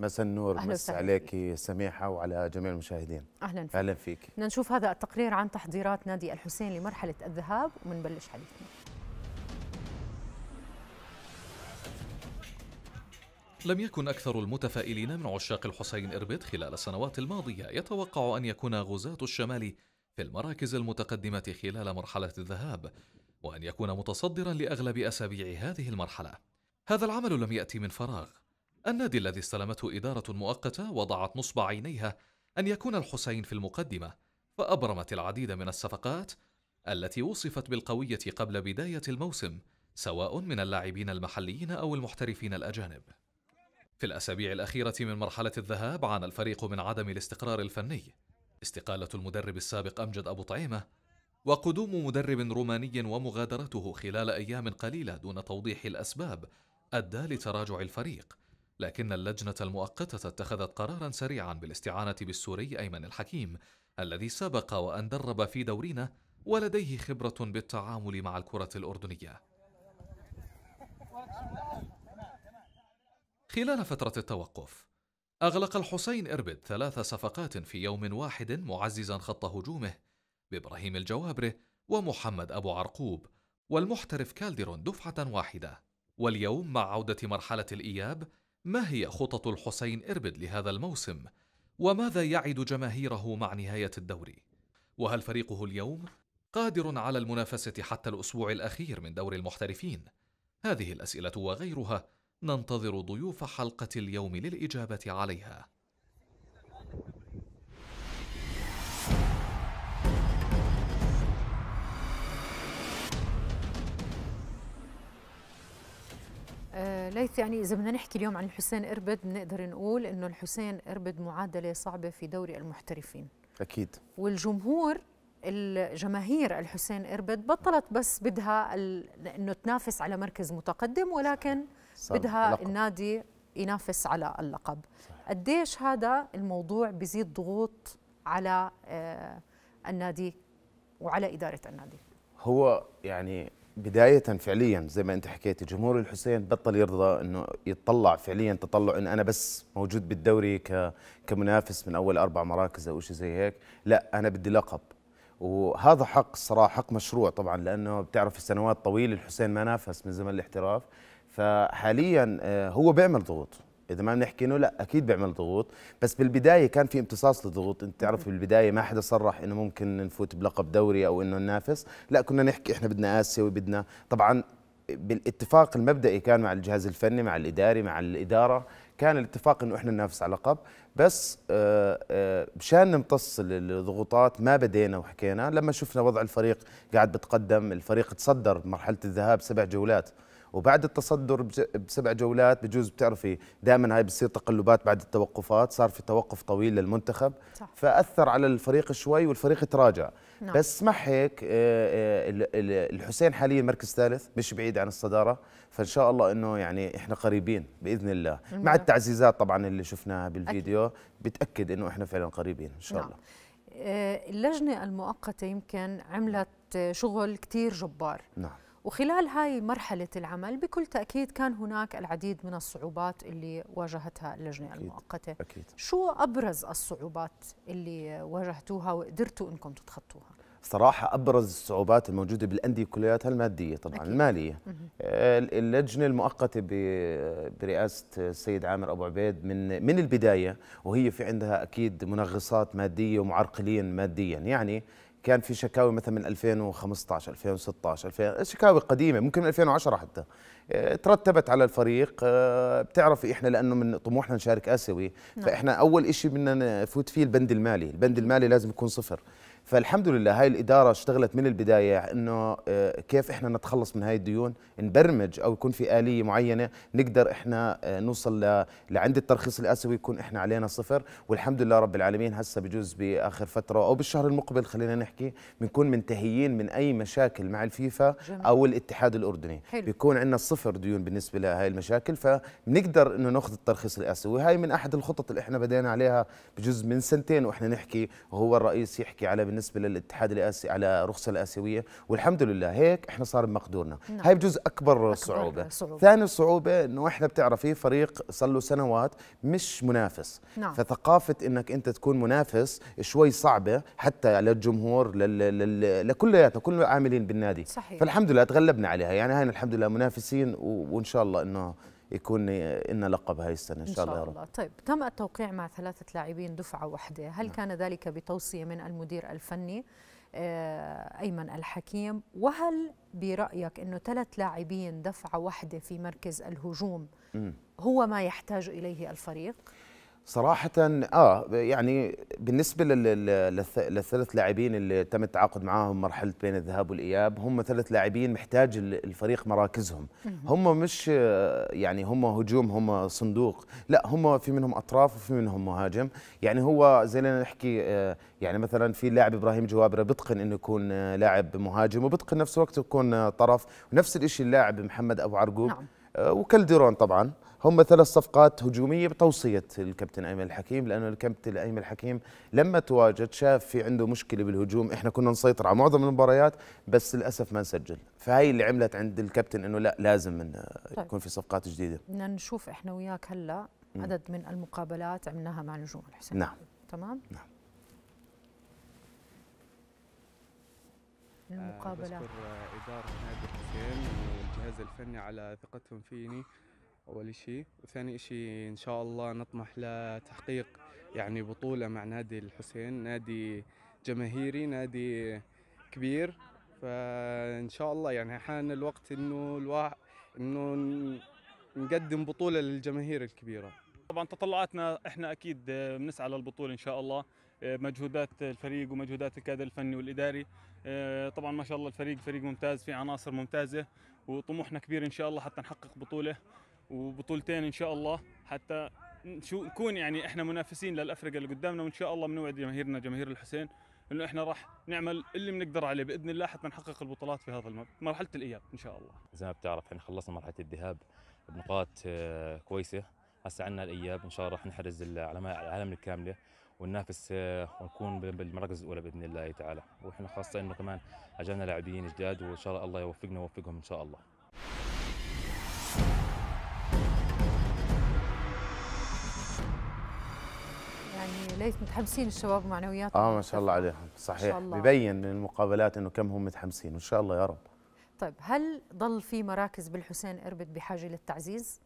مساء النور مس عليك سميحة وعلى جميع المشاهدين أهلا فيك أهلا فيك بدنا نشوف هذا التقرير عن تحضيرات نادي الحسين لمرحلة الذهاب ومنبلش حديثنا لم يكن أكثر المتفائلين من عشاق الحسين إربد خلال السنوات الماضية يتوقع أن يكون غزاة الشمال في المراكز المتقدمة خلال مرحلة الذهاب وأن يكون متصدرا لأغلب أسابيع هذه المرحلة هذا العمل لم يأتي من فراغ النادي الذي استلمته إدارة مؤقتة وضعت نصب عينيها أن يكون الحسين في المقدمة فأبرمت العديد من الصفقات التي وصفت بالقوية قبل بداية الموسم سواء من اللاعبين المحليين أو المحترفين الأجانب في الأسابيع الأخيرة من مرحلة الذهاب عانى الفريق من عدم الاستقرار الفني استقالة المدرب السابق أمجد أبو طعيمة وقدوم مدرب روماني ومغادرته خلال أيام قليلة دون توضيح الأسباب أدى لتراجع الفريق لكن اللجنة المؤقتة اتخذت قرارا سريعا بالاستعانة بالسوري أيمن الحكيم الذي سبق وأن درب في دورينا ولديه خبرة بالتعامل مع الكرة الأردنية خلال فترة التوقف أغلق الحسين إربد ثلاث صفقات في يوم واحد معززا خط هجومه بإبراهيم الجوابرة ومحمد أبو عرقوب والمحترف كالديرون دفعة واحدة واليوم مع عودة مرحلة الإياب ما هي خطط الحسين إربد لهذا الموسم؟ وماذا يعد جماهيره مع نهاية الدوري؟ وهل فريقه اليوم قادر على المنافسة حتى الأسبوع الأخير من دوري المحترفين؟ هذه الأسئلة وغيرها ننتظر ضيوف حلقة اليوم للإجابة عليها. آه، ليث يعني اذا بدنا نحكي اليوم عن الحسين اربد بنقدر نقول انه الحسين اربد معادله صعبه في دوري المحترفين اكيد والجمهور الجماهير الحسين اربد بطلت بس بدها انه تنافس على مركز متقدم ولكن صح. بدها لقب. النادي ينافس على اللقب صح. قديش هذا الموضوع بزيد ضغوط على آه، النادي وعلى اداره النادي هو يعني بداية فعليا زي ما انت حكيت جمهور الحسين بطل يرضى انه يتطلع فعليا تطلع انه انا بس موجود بالدوري كمنافس من اول اربع مراكز او شيء زي هيك، لا انا بدي لقب وهذا حق صراحة حق مشروع طبعا لانه بتعرف السنوات طويلة الحسين ما نافس من زمن الاحتراف فحاليا آه، هو بيعمل ضغوط اذا ما بنحكي انه لا اكيد بيعمل ضغوط بس بالبدايه كان في امتصاص للضغوط انت تعرف بالبدايه ما حدا صرح انه ممكن نفوت بلقب دوري او انه ننافس لا كنا نحكي احنا بدنا اسيا وبدنا طبعا بالاتفاق المبدئي كان مع الجهاز الفني مع الاداري مع الاداره كان الاتفاق انه احنا ننافس على لقب بس آه، آه، مشان نمتص الضغوطات ما بدينا وحكينا لما شفنا وضع الفريق قاعد بتقدم الفريق تصدر مرحله الذهاب سبع جولات وبعد التصدر بسبع جولات بجوز بتعرفي دائما هاي بتصير تقلبات بعد التوقفات صار في توقف طويل للمنتخب صح. فاثر على الفريق شوي والفريق تراجع نعم. بس مع هيك آه، آه، الحسين حاليا مركز ثالث مش بعيد عن الصداره فان شاء الله انه يعني احنا قريبين باذن الله مم. مع التعزيزات طبعا اللي شفناها بالفيديو بتاكد انه احنا فعلا قريبين ان شاء نعم. الله آه، اللجنه المؤقته يمكن عملت شغل كثير جبار نعم وخلال هاي مرحلة العمل بكل تأكيد كان هناك العديد من الصعوبات اللي واجهتها اللجنة أكيد المؤقتة أكيد. شو أبرز الصعوبات اللي واجهتوها وقدرتوا أنكم تتخطوها؟ صراحة أبرز الصعوبات الموجودة بالأندية كلياتها المادية طبعا أكيد. المالية آه، اللجنة المؤقتة برئاسة السيد عامر أبو عبيد من من البداية وهي في عندها أكيد منغصات مادية ومعرقلين ماديا يعني كان في شكاوي مثلا من 2015 2016 2000 شكاوي قديمه ممكن من 2010 حتى آه، ترتبت على الفريق آه، بتعرفي احنا لانه من طموحنا نشارك اسيوي نعم. فاحنا اول شيء بدنا نفوت فيه البند المالي البند المالي لازم يكون صفر فالحمد لله هاي الإدارة اشتغلت من البداية أنه آه، كيف إحنا نتخلص من هاي الديون نبرمج أو يكون في آلية معينة نقدر إحنا آه، نوصل لعند الترخيص الآسيوي يكون إحنا علينا صفر والحمد لله رب العالمين هسه بجوز بآخر فترة أو بالشهر المقبل خلينا نحكي بنكون منتهيين من أي مشاكل مع الفيفا جميل. أو الاتحاد الأردني حلو. بيكون عندنا صفر ديون بالنسبة لهي المشاكل فبنقدر أنه ناخذ الترخيص الآسيوي هاي من أحد الخطط اللي إحنا بدينا عليها بجوز من سنتين وإحنا نحكي وهو الرئيس يحكي على بالنسبه للاتحاد الاسي على رخصه الاسيويه والحمد لله هيك احنا صار بمقدورنا نعم. هاي بجزء اكبر, أكبر صعوبه صعوبة. ثاني صعوبه انه احنا بتعرفي فريق صار له سنوات مش منافس نعم. فثقافه انك انت تكون منافس شوي صعبه حتى للجمهور لل... لل... لكلياتنا كل العاملين بالنادي صحيح. فالحمد لله تغلبنا عليها يعني هاي الحمد لله منافسين و... وان شاء الله انه يكون إن لقب هاي السنة إن شاء الله, إن شاء الله. رب. طيب تم التوقيع مع ثلاثة لاعبين دفعة واحدة هل نعم. كان ذلك بتوصية من المدير الفني آه، أيمن الحكيم وهل برأيك أنه ثلاث لاعبين دفعة واحدة في مركز الهجوم هو ما يحتاج إليه الفريق؟ صراحة اه يعني بالنسبة للثلاث لاعبين اللي تم التعاقد معاهم مرحلة بين الذهاب والإياب هم ثلاث لاعبين محتاج الفريق مراكزهم هم مش يعني هم هجوم هم صندوق لا هم في منهم أطراف وفي منهم مهاجم يعني هو زي اللي نحكي آه، يعني مثلا في لاعب إبراهيم جوابرة بتقن إنه يكون آه، لاعب مهاجم وبتقن نفس الوقت يكون آه، طرف ونفس الشيء اللاعب محمد أبو عرقوب نعم. وكلديرون طبعا هم ثلاث صفقات هجومية بتوصية الكابتن أيمن الحكيم لأنه الكابتن أيمن الحكيم لما تواجد شاف في عنده مشكلة بالهجوم إحنا كنا نسيطر على معظم المباريات بس للأسف ما نسجل فهي اللي عملت عند الكابتن أنه لا لازم إن طيب. يكون في صفقات جديدة بدنا نشوف إحنا وياك هلأ عدد من المقابلات عملناها مع نجوم الحسين نعم تمام؟ نعم المقابلة أشكر آه، بشكر إدارة نادي الحسين والجهاز الفني على ثقتهم فيني اول شيء وثاني شيء ان شاء الله نطمح لتحقيق يعني بطوله مع نادي الحسين نادي جماهيري نادي كبير فان شاء الله يعني حان الوقت انه الواحد انه نقدم بطوله للجماهير الكبيره طبعا تطلعاتنا احنا اكيد آه، بنسعى للبطوله ان شاء الله آه، مجهودات الفريق ومجهودات الكادر الفني والاداري آه، طبعا ما شاء الله الفريق فريق ممتاز في عناصر ممتازه وطموحنا كبير ان شاء الله حتى نحقق بطوله وبطولتين ان شاء الله حتى شو نكون يعني احنا منافسين للافرقه اللي قدامنا وان شاء الله بنوعد جماهيرنا جماهير الحسين انه احنا راح نعمل اللي بنقدر عليه باذن الله حتى نحقق البطولات في هذا مرحله الاياب ان شاء الله. زي ما بتعرف احنا خلصنا مرحله الذهاب بنقاط آه، كويسه هسه عندنا الاياب ان شاء الله راح نحرز العالم الكامله وننافس آه، ونكون بالمراكز الاولى باذن الله تعالى واحنا خاصه انه كمان اجانا لاعبين جداد وان شاء الله يوفقنا ويوفقهم ان شاء الله. يعني ليت متحمسين الشباب معنوياتهم اه ما شاء الله عليهم صحيح ببين من المقابلات انه كم هم متحمسين وان شاء الله يا رب طيب هل ضل في مراكز بالحسين اربد بحاجه للتعزيز؟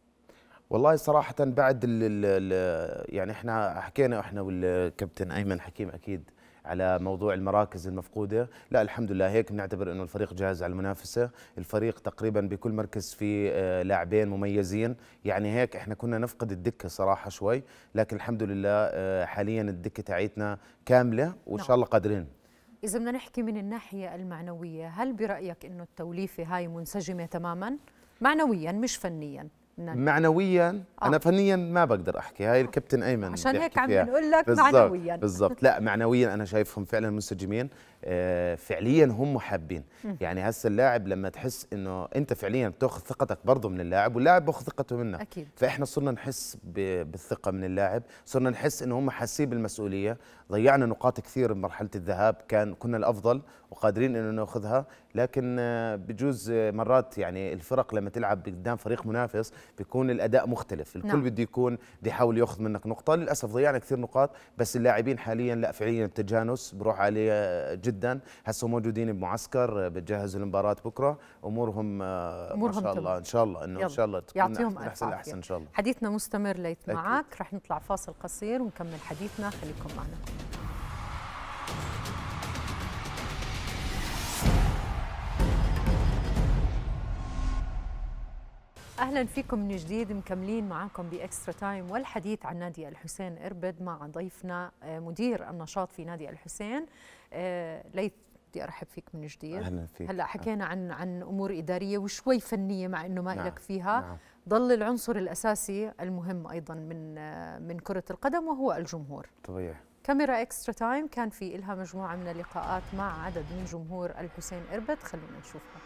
والله صراحة بعد ال ال يعني احنا حكينا احنا والكابتن ايمن حكيم اكيد على موضوع المراكز المفقوده لا الحمد لله هيك بنعتبر انه الفريق جاهز على المنافسه الفريق تقريبا بكل مركز في آه، لاعبين مميزين يعني هيك احنا كنا نفقد الدكه صراحه شوي لكن الحمد لله آه، حاليا الدكه تاعيتنا كامله وان نعم. شاء الله قادرين إذا بدنا نحكي من الناحية المعنوية، هل برأيك إنه التوليفة هاي منسجمة تماماً؟ معنوياً مش فنياً. نعم. معنويا آه. انا فنيا ما بقدر احكي هاي الكابتن ايمن عشان هيك عم نقول لك معنويا بالضبط لا معنويا انا شايفهم فعلا منسجمين آه، فعليا هم محبين يعني هسه اللاعب لما تحس انه انت فعليا بتاخذ ثقتك برضه من اللاعب واللاعب باخذ ثقته منك أكيد. فاحنا صرنا نحس بالثقه من اللاعب صرنا نحس انه هم حاسين بالمسؤوليه ضيعنا نقاط كثير بمرحله الذهاب كان كنا الافضل وقادرين انه ناخذها لكن آه، بجوز آه، مرات يعني الفرق لما تلعب قدام فريق منافس بيكون الاداء مختلف الكل نعم. بده يكون بده يحاول ياخذ منك نقطه للاسف ضيعنا كثير نقاط بس اللاعبين حاليا لا فعليا التجانس بروح عليه آه، جدا هسه موجودين بمعسكر بتجهزوا المباراه بكره امورهم, أمورهم ما شاء الله ان شاء الله انه ان شاء الله تكون يعطيهم احسن الاحسن ان شاء الله حديثنا مستمر ليت معك رح نطلع فاصل قصير ونكمل حديثنا خليكم معنا اهلا فيكم من جديد مكملين معاكم باكسترا تايم والحديث عن نادي الحسين اربد مع ضيفنا آه، مدير النشاط في نادي الحسين آه، ليث بدي ارحب فيك من جديد اهلا فيك هلا حكينا عن عن امور اداريه وشوي فنيه مع انه ما نعم. لك فيها نعم. ضل العنصر الاساسي المهم ايضا من آه، من كره القدم وهو الجمهور طبيعي كاميرا اكسترا تايم كان في لها مجموعه من اللقاءات مع عدد من جمهور الحسين اربد خلونا نشوفها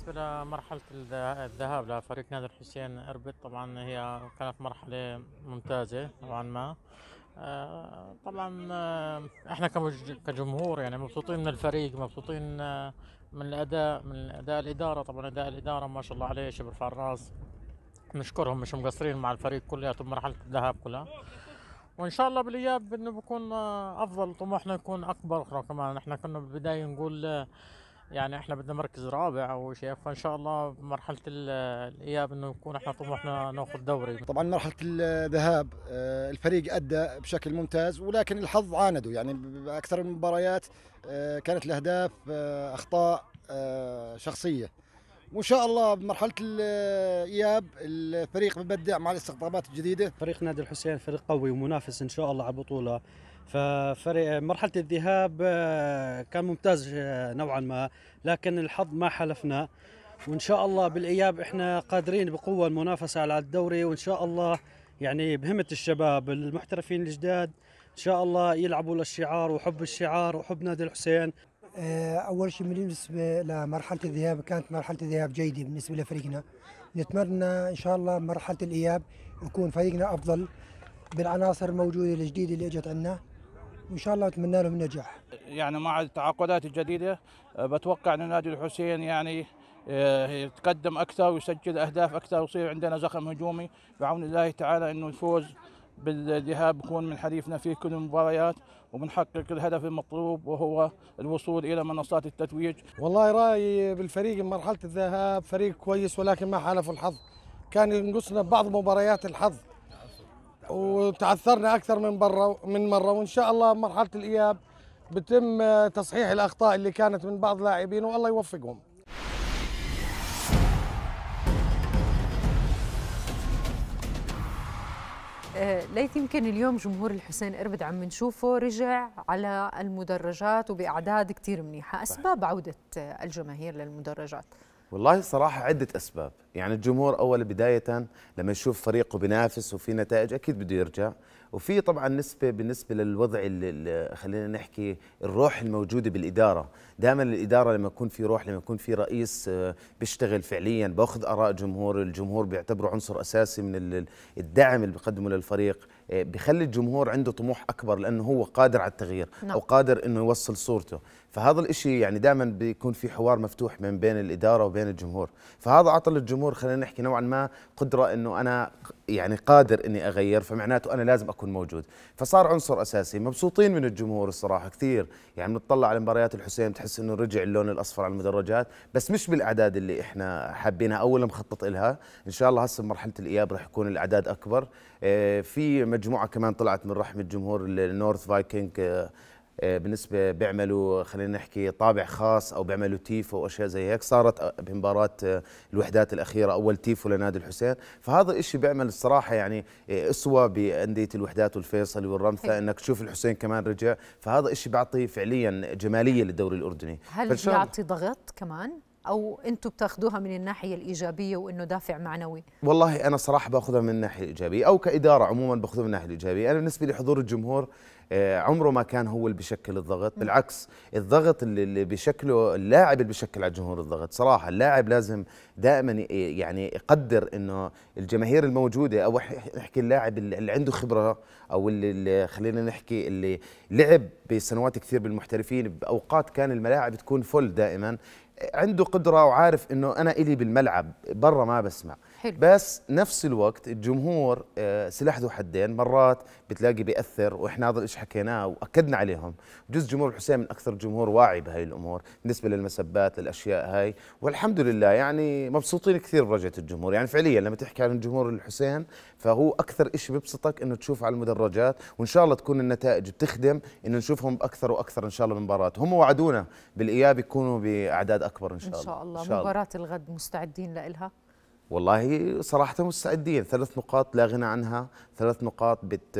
بالنسبة لمرحلة الذهاب لفريق نادي الحسين اربد طبعا هي كانت مرحلة ممتازة نوعا ما آه، طبعا آه، احنا كجمهور يعني مبسوطين من الفريق مبسوطين آه، من الاداء من اداء الادارة طبعا اداء الادارة ما شاء الله عليه شيء بيرفع الراس نشكرهم مش مقصرين مع الفريق كلياتهم مرحلة الذهاب كلها وان شاء الله بالاياب انه بكون افضل طموحنا يكون اكبر كمان احنا كنا بالبدايه نقول يعني احنا بدنا مركز رابع او شيء فان شاء الله بمرحله الاياب انه يكون احنا طموحنا ناخذ دوري طبعا مرحله الذهاب آه، الفريق ادى بشكل ممتاز ولكن الحظ عانده يعني باكثر المباريات آه، كانت الاهداف آه، اخطاء شخصيه وان شاء الله بمرحله الاياب الفريق ببدع مع الاستقطابات الجديده فريق نادي الحسين فريق قوي ومنافس ان شاء الله على البطوله ففريق مرحله الذهاب آه، كان ممتاز آه، نوعا ما لكن الحظ ما حلفنا وان شاء الله بالاياب احنا قادرين بقوه المنافسه على الدوري وان شاء الله يعني بهمه الشباب المحترفين الجداد ان شاء الله يلعبوا للشعار وحب الشعار وحب نادي الحسين آه، اول شيء بالنسبه لمرحله الذهاب كانت مرحله الذهاب جيده بالنسبه لفريقنا نتمنى ان شاء الله مرحله الاياب يكون فريقنا افضل بالعناصر الموجوده الجديده اللي اجت عندنا وان شاء الله اتمنى لهم النجاح. يعني مع التعاقدات الجديده آه، بتوقع ان نادي الحسين يعني آه، يتقدم اكثر ويسجل اهداف اكثر ويصير عندنا زخم هجومي بعون الله تعالى انه الفوز بالذهاب يكون من حليفنا في كل المباريات وبنحقق الهدف المطلوب وهو الوصول الى منصات التتويج. والله رايي بالفريق مرحله الذهاب فريق كويس ولكن ما حالف الحظ. كان ينقصنا بعض مباريات الحظ وتعثرنا اكثر من برا من مره وان شاء الله مرحله الاياب بتم آه، تصحيح الاخطاء اللي كانت من بعض لاعبين والله يوفقهم آه، ليت يمكن اليوم جمهور الحسين اربد عم نشوفه رجع على المدرجات وباعداد كثير منيحه اسباب عوده الجماهير للمدرجات والله الصراحة عدة أسباب يعني الجمهور أول بداية لما يشوف فريقه بينافس وفي نتائج أكيد بده يرجع وفي طبعا نسبة بالنسبة للوضع اللي خلينا نحكي الروح الموجودة بالإدارة دائما الإدارة لما يكون في روح لما يكون في رئيس آه، بيشتغل فعليا باخذ آراء جمهور الجمهور بيعتبره عنصر أساسي من الدعم اللي بيقدمه للفريق بخلي الجمهور عنده طموح اكبر لانه هو قادر على التغيير نعم. او قادر انه يوصل صورته فهذا الإشي يعني دائما بيكون في حوار مفتوح من بين الاداره وبين الجمهور فهذا اعطى للجمهور خلينا نحكي نوعا ما قدره انه انا يعني قادر اني اغير فمعناته انا لازم اكون موجود فصار عنصر اساسي مبسوطين من الجمهور الصراحه كثير يعني بنطلع على مباريات الحسين بتحس انه رجع اللون الاصفر على المدرجات بس مش بالاعداد اللي احنا حابينها اول مخطط لها ان شاء الله هسه بمرحله الاياب راح يكون الاعداد اكبر آه، في مجموعه كمان طلعت من رحم الجمهور النورث فايكنج آه، آه، بالنسبه بيعملوا خلينا نحكي طابع خاص او بيعملوا تيفو واشياء زي هيك صارت آه، بمباراه الوحدات الاخيره اول تيفو لنادي الحسين فهذا الشيء بيعمل الصراحه يعني اسوه بانديه الوحدات والفيصل والرمثا انك تشوف الحسين كمان رجع فهذا الشيء بيعطي فعليا جماليه للدوري الاردني هل بيعطي ضغط كمان او انتم بتاخذوها من الناحيه الايجابيه وانه دافع معنوي والله انا صراحه باخذها من الناحيه الايجابيه او كاداره عموما باخذها من الناحيه الايجابيه انا بالنسبه لي حضور الجمهور آه، عمره ما كان هو اللي بيشكل الضغط بالعكس الضغط اللي بيشكله اللاعب اللي بيشكل على الجمهور الضغط صراحه اللاعب لازم دائما يعني يقدر انه الجماهير الموجوده او نحكي اللاعب اللي عنده خبره او اللي خلينا نحكي اللي لعب بسنوات كثير بالمحترفين باوقات كان الملاعب تكون فل دائما عنده قدره وعارف انه انا الي بالملعب برا ما بسمع حلو. بس نفس الوقت الجمهور آه، سلاح ذو حدين مرات بتلاقي بياثر واحنا هذا الشيء حكيناه واكدنا عليهم جزء جمهور الحسين من اكثر الجمهور واعي بهاي الامور بالنسبه للمسبات للاشياء هاي والحمد لله يعني مبسوطين كثير برجعه الجمهور يعني فعليا لما تحكي عن جمهور الحسين فهو اكثر شيء ببسطك انه تشوف على المدرجات وان شاء الله تكون النتائج بتخدم انه نشوفهم باكثر واكثر ان شاء الله من مباراه هم وعدونا بالاياب يكونوا باعداد اكبر ان شاء الله ان شاء الله, إن شاء الله. مباراه الغد مستعدين لها والله صراحه مستعدين ثلاث نقاط لا غنى عنها ثلاث نقاط بت,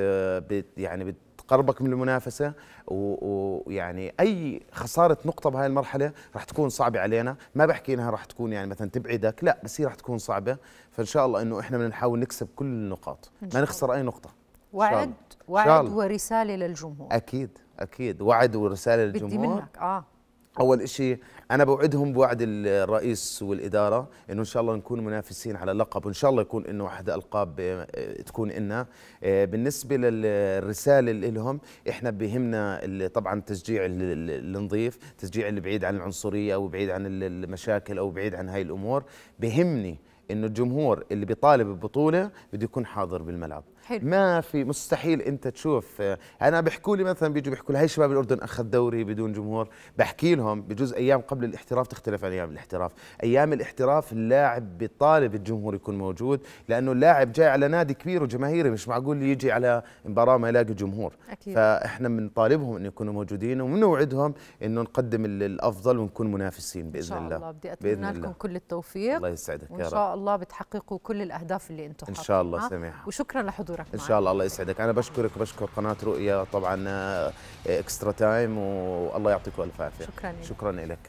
بت يعني بت من المنافسة ويعني أي خسارة نقطة بهاي المرحلة راح تكون صعبة علينا ما بحكي إنها راح تكون يعني مثلا تبعدك لا بس هي راح تكون صعبة فإن شاء الله إنه إحنا بدنا نحاول نكسب كل النقاط ما نخسر أي نقطة وعد وعد ورسالة للجمهور أكيد أكيد وعد ورسالة للجمهور بدي منك آه اول شيء انا بوعدهم بوعد الرئيس والاداره انه ان شاء الله نكون منافسين على لقب وان شاء الله يكون انه احد القاب آه، تكون إلنا آه، بالنسبه للرساله اللي لهم احنا بهمنا طبعا تشجيع النظيف تشجيع اللي بعيد عن العنصريه او بعيد عن المشاكل او بعيد عن هاي الامور بهمني انه الجمهور اللي بيطالب ببطوله بده يكون حاضر بالملعب حلو. ما في مستحيل انت تشوف انا بيحكوا لي مثلا بيجوا بيحكوا لي شباب الاردن اخذ دوري بدون جمهور بحكي لهم بجوز ايام قبل الاحتراف تختلف عن ايام الاحتراف ايام الاحتراف اللاعب بيطالب الجمهور يكون موجود لانه اللاعب جاي على نادي كبير وجماهيري مش معقول يجي على مباراه ما يلاقي جمهور أكيد. فاحنا بنطالبهم انه يكونوا موجودين وبنوعدهم انه نقدم الافضل ونكون منافسين باذن الله ان شاء الله بدي اتمنى لكم كل التوفيق الله يسعدك يا رب وان شاء الله بتحققوا كل الاهداف اللي انتم ان شاء الله سميحه وشكرا لحضورك اشكرك ان شاء الله الله يسعدك انا بشكرك وبشكر قناه رؤيا طبعا آه، اكسترا تايم والله يعطيكم الف عافيه شكرا لك. شكرا لك